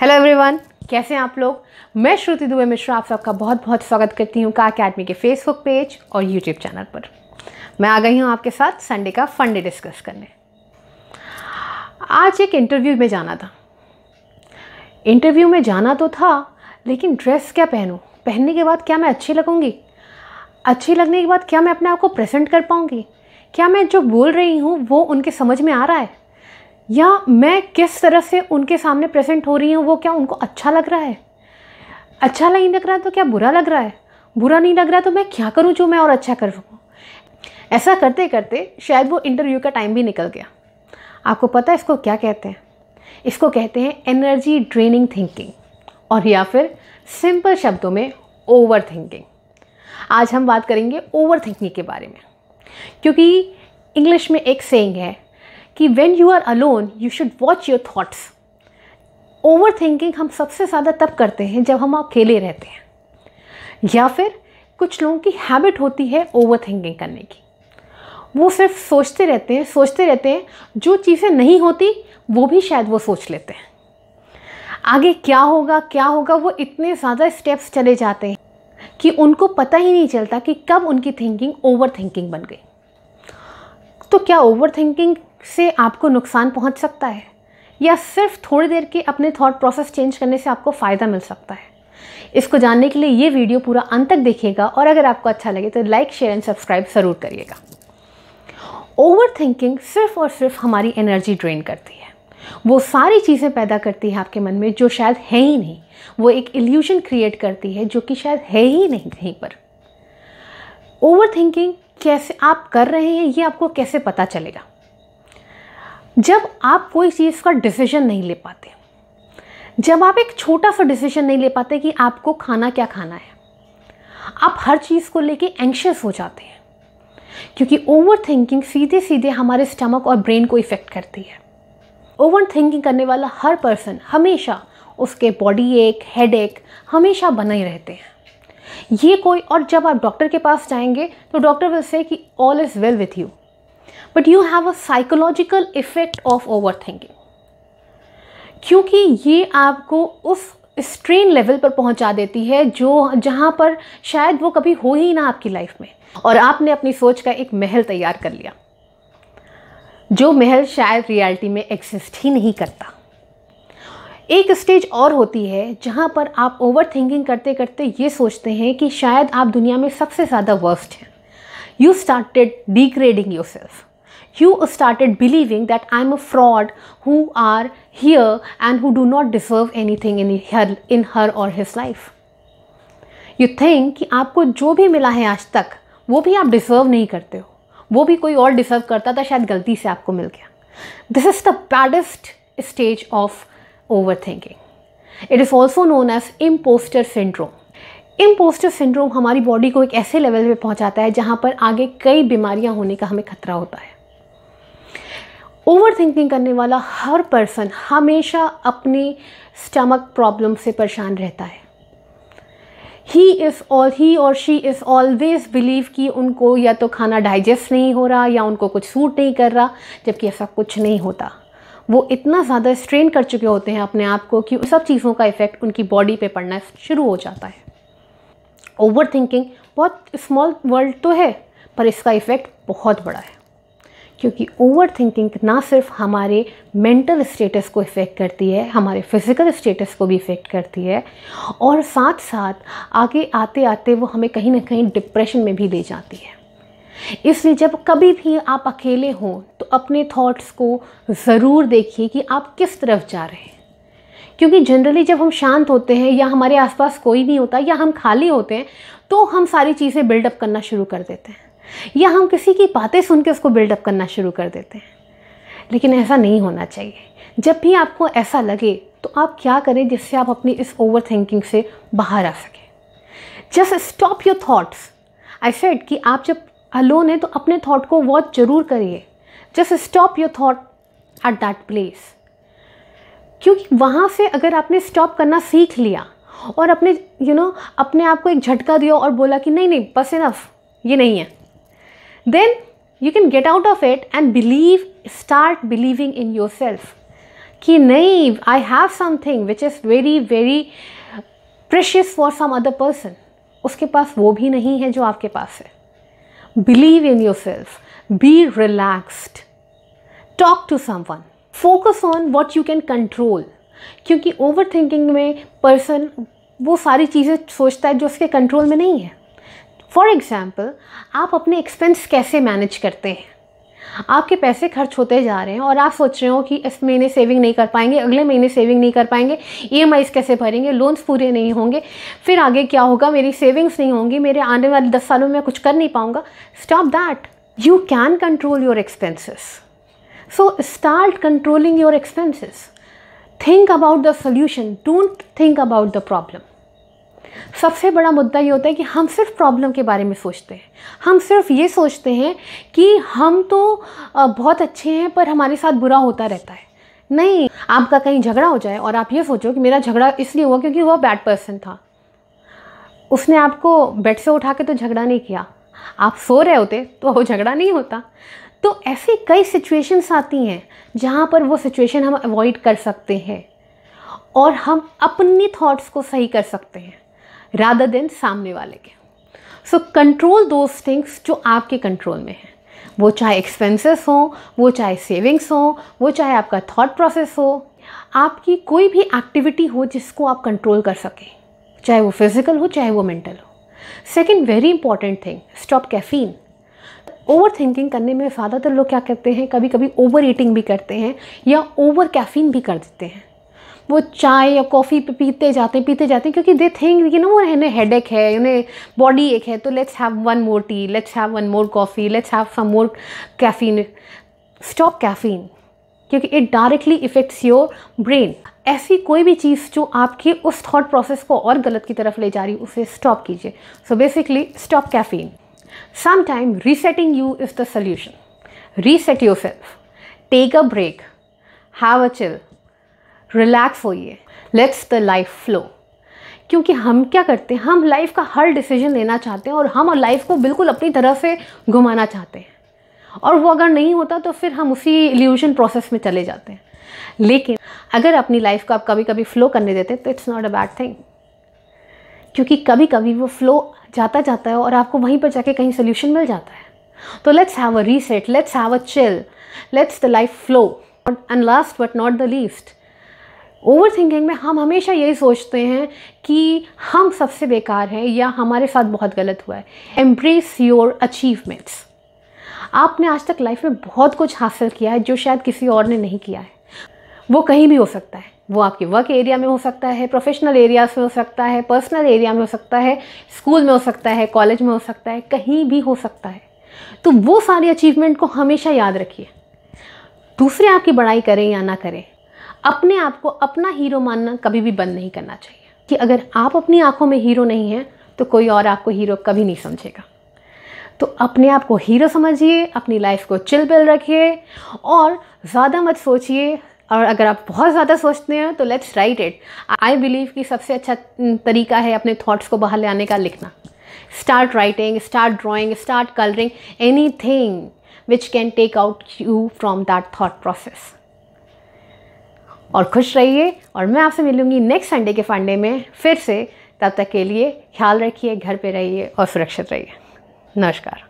Hello everyone कैसे हैं आप लोग मैं श्रुति दुबे मिश्रा आप सबका बहुत बहुत स्वागत करती हूँ का अकेडमी के फेसबुक पेज और यूट्यूब चैनल पर मैं आ गई हूँ आपके साथ संडे का फंडे डिस्कस करने आज एक इंटरव्यू में जाना था इंटरव्यू में जाना तो था लेकिन ड्रेस क्या पहनूँ पहनने के बाद क्या मैं अच्छी लगूँगी अच्छी लगने के बाद क्या मैं अपने आप को प्रेजेंट कर पाऊँगी क्या मैं जो बोल रही हूँ वो उनके समझ में आ रहा है या मैं किस तरह से उनके सामने प्रेजेंट हो रही हूँ वो क्या उनको अच्छा लग रहा है अच्छा नहीं लग रहा तो क्या बुरा लग रहा है बुरा नहीं लग रहा तो मैं क्या करूँ जो मैं और अच्छा कर सकूँ ऐसा करते करते शायद वो इंटरव्यू का टाइम भी निकल गया आपको पता है इसको क्या कहते हैं इसको कहते हैं एनर्जी ड्रेनिंग थिंकिंग और या फिर सिंपल शब्दों में ओवर थिंकिंग आज हम बात करेंगे ओवर थिंकिंग के बारे में क्योंकि इंग्लिश में एक सेंग है कि when you are alone you should watch your thoughts overthinking हम सबसे ज़्यादा तब करते हैं जब हम अकेले रहते हैं या फिर कुछ लोगों की हैबिट होती है ओवर थिंकिंग करने की वो सिर्फ सोचते रहते हैं सोचते रहते हैं जो चीज़ें नहीं होती वो भी शायद वो सोच लेते हैं आगे क्या होगा क्या होगा वो इतने ज़्यादा स्टेप्स चले जाते हैं कि उनको पता ही नहीं चलता कि कब उनकी थिंकिंग ओवर थिंकिंग बन गई तो क्या ओवर थिंकिंग से आपको नुकसान पहुंच सकता है या सिर्फ थोड़ी देर के अपने थॉट प्रोसेस चेंज करने से आपको फ़ायदा मिल सकता है इसको जानने के लिए ये वीडियो पूरा अंत तक देखिएगा और अगर आपको अच्छा लगे तो लाइक शेयर एंड सब्सक्राइब ज़रूर करिएगा ओवर थिंकिंग सिर्फ और सिर्फ हमारी एनर्जी ड्रेन करती है वो सारी चीज़ें पैदा करती है आपके मन में जो शायद है ही नहीं वो एक इल्यूजन क्रिएट करती है जो कि शायद है ही नहीं कहीं पर ओवर थिंकिंग कैसे आप कर रहे हैं ये आपको कैसे पता चलेगा जब आप कोई चीज़ का डिसीजन नहीं ले पाते जब आप एक छोटा सा डिसीजन नहीं ले पाते कि आपको खाना क्या खाना है आप हर चीज़ को लेके एंशियस हो जाते हैं क्योंकि ओवर थिंकिंग सीधे सीधे हमारे स्टमक और ब्रेन को इफ़ेक्ट करती है ओवर थिंकिंग करने वाला हर पर्सन हमेशा उसके बॉडी एक हेड एक हमेशा बने ही रहते हैं ये कोई और जब आप डॉक्टर के पास जाएंगे तो डॉक्टर विल से कि all is well with you but you have a psychological effect of overthinking क्योंकि ये आपको उस स्ट्रेन लेवल पर पहुंचा देती है जो जहां पर शायद वो कभी हो ही ना आपकी लाइफ में और आपने अपनी सोच का एक महल तैयार कर लिया जो महल शायद रियलिटी में एग्जिस्ट ही नहीं करता एक स्टेज और होती है जहाँ पर आप ओवर थिंकिंग करते करते ये सोचते हैं कि शायद आप दुनिया में सबसे ज़्यादा वर्स्ट हैं you started degrading yourself you started believing that i'm a fraud who are here and who do not deserve anything in her, in her or his life you think ki aapko jo bhi mila hai aaj tak wo bhi aap deserve nahi karte ho wo bhi koi aur deserve karta tha shayad galti se aapko mil gaya this is the baddest stage of overthinking it is also known as imposter syndrome imposter syndrome हमारी body को एक ऐसे level पे पहुंचाता है जहां पर आगे कई बीमारियां होने का हमें खतरा होता है ओवर थिंकिंग करने वाला हर पर्सन हमेशा अपने स्टमक प्रॉब्लम से परेशान रहता है ही इज़ ऑल ही और शी इज़ ऑलवेज बिलीव कि उनको या तो खाना डाइजेस्ट नहीं हो रहा या उनको कुछ सूट नहीं कर रहा जबकि ऐसा कुछ नहीं होता वो इतना ज़्यादा स्ट्रेन कर चुके होते हैं अपने आप को कि सब चीज़ों का इफ़ेक्ट उनकी बॉडी पे पड़ना शुरू हो जाता है ओवर थिंकिंग बहुत स्मॉल वर्ल्ड तो है पर इसका इफ़ेक्ट बहुत बड़ा है क्योंकि ओवर थिंकिंग ना सिर्फ हमारे मेंटल स्टेटस को इफ़ेक्ट करती है हमारे फिज़िकल स्टेटस को भी इफ़ेक्ट करती है और साथ साथ आगे आते आते वो हमें कहीं ना कहीं डिप्रेशन में भी ले जाती है इसलिए जब कभी भी आप अकेले हों तो अपने थॉट्स को ज़रूर देखिए कि आप किस तरफ जा रहे हैं क्योंकि जनरली जब हम शांत होते हैं या हमारे आसपास कोई नहीं होता या हम खाली होते हैं तो हम सारी चीज़ें बिल्डअप करना शुरू कर देते हैं या हम किसी की बातें सुन के उसको बिल्डअप करना शुरू कर देते हैं लेकिन ऐसा नहीं होना चाहिए जब भी आपको ऐसा लगे तो आप क्या करें जिससे आप अपनी इस ओवर थिंकिंग से बाहर आ सकें just stop your thoughts I said कि आप जब अलोन है तो अपने थाट को वॉच जरूर करिए just stop your thought at that place क्योंकि वहाँ से अगर आपने स्टॉप करना सीख लिया और अपने यू you नो know, अपने आप को एक झटका दिया और बोला कि नहीं नहीं बस इनफ ये नहीं है then you can get out of it and believe start believing in yourself कि नहीं I have something which is very very precious for some other person उसके पास वो भी नहीं है जो आपके पास है believe in yourself be relaxed talk to one focus on what you can control क्योंकि ओवर थिंकिंग में पर्सन वो सारी चीज़ें सोचता है जो उसके कंट्रोल में नहीं है फॉर एग्ज़ाम्पल आप अपने एक्सपेंस कैसे मैनेज करते हैं आपके पैसे खर्च होते जा रहे हैं और आप सोच रहे हो कि इस महीने सेविंग नहीं कर पाएंगे अगले महीने सेविंग नहीं कर पाएंगे ई कैसे भरेंगे लोन्स पूरे नहीं होंगे फिर आगे क्या होगा मेरी सेविंग्स नहीं होंगी मेरे आने वाले दस सालों में कुछ कर नहीं पाऊँगा stop that you can control your expenses So start controlling your expenses. Think about the solution. Don't think about the problem. सबसे बड़ा मुद्दा ये होता है कि हम सिर्फ प्रॉब्लम के बारे में सोचते हैं हम सिर्फ ये सोचते हैं कि हम तो बहुत अच्छे हैं पर हमारे साथ बुरा होता रहता है नहीं आपका कहीं झगड़ा हो जाए और आप ये सोचो कि मेरा झगड़ा इसलिए हुआ क्योंकि वह बैड पर्सन था उसने आपको बेड से उठा के तो झगड़ा नहीं किया आप सो रहे होते तो वो झगड़ा नहीं होता तो ऐसे कई सिचुएशंस आती हैं जहाँ पर वो सिचुएशन हम अवॉइड कर सकते हैं और हम अपनी थॉट्स को सही कर सकते हैं राधा देन सामने वाले के सो कंट्रोल दोज थिंग्स जो आपके कंट्रोल में हैं वो चाहे एक्सपेंसेस हो वो चाहे सेविंग्स हो वो चाहे आपका थॉट प्रोसेस हो आपकी कोई भी एक्टिविटी हो जिसको आप कंट्रोल कर सकें चाहे वो फिज़िकल हो चाहे वो मेंटल हो second very important thing stop caffeine overthinking करने में ज़्यादातर लोग क्या करते हैं कभी कभी ओवर ईटिंग भी करते हैं या ओवर कैफीन भी कर देते हैं वो चाय या कॉफ़ी पे पीते जाते हैं पीते जाते हैं क्योंकि दे थिंक ये ना वो इन्हें हेड एक है इन्हें बॉडी एक है तो let's have one more tea let's have one more coffee let's have some more caffeine stop caffeine क्योंकि it directly affects your brain ऐसी कोई भी चीज़ जो आपके उस थॉट प्रोसेस को और गलत की तरफ ले जा रही उसे स्टॉप कीजिए so basically stop caffeine Sometimes resetting you is the solution. Reset yourself. Take a break. Have a chill. Relax ye let's the life flow क्योंकि हम क्या करते हैं हम लाइफ का हर डिसीजन लेना चाहते हैं और हम लाइफ को बिल्कुल अपनी तरह से घुमाना चाहते हैं और वो अगर नहीं होता तो फिर हम उसी इल्यूजन प्रोसेस में चले जाते हैं लेकिन अगर अपनी लाइफ को आप कभी कभी फ्लो करने देते हैं तो it's not a bad thing क्योंकि कभी कभी वो फ्लो जाता जाता है और आपको वहीं पर जाके कहीं सोल्यूशन मिल जाता है तो let's have a reset let's have a chill let's the life flow and last but not the least overthinking में हम हमेशा यही सोचते हैं कि हम सबसे बेकार हैं या हमारे साथ बहुत गलत हुआ है एम्प्रेस योर अचीवमेंट्स आपने आज तक लाइफ में बहुत कुछ हासिल किया है जो शायद किसी और ने नहीं किया है वो कहीं भी हो सकता है वो आपके वर्क एरिया में हो सकता है प्रोफेशनल एरियाज में हो सकता है पर्सनल एरिया में हो सकता है स्कूल में हो सकता है कॉलेज में हो सकता है कहीं भी हो सकता है तो वो सारी अचीवमेंट को हमेशा याद रखिए दूसरे आपकी बड़ाई करें या ना करें अपने आप को अपना हीरो मानना कभी भी बंद नहीं करना चाहिए कि अगर आप अपनी आंखों में हीरो नहीं हैं तो कोई और आपको हीरो कभी नहीं समझेगा तो अपने आप को हीरो समझिए अपनी लाइफ को चिल बिल रखिए और ज़्यादा मत सोचिए और अगर आप बहुत ज़्यादा सोचते हैं तो let's write it I believe कि सबसे अच्छा तरीका है अपने थाट्स को बाहर ले आने का लिखना start writing start drawing start colouring anything which can take out you from that thought process और खुश रहिए और मैं आपसे मिलूँगी नेक्स्ट संडे के फंडे में फिर से तब तक के लिए ख्याल रखिए घर पे रहिए और सुरक्षित रहिए नमस्कार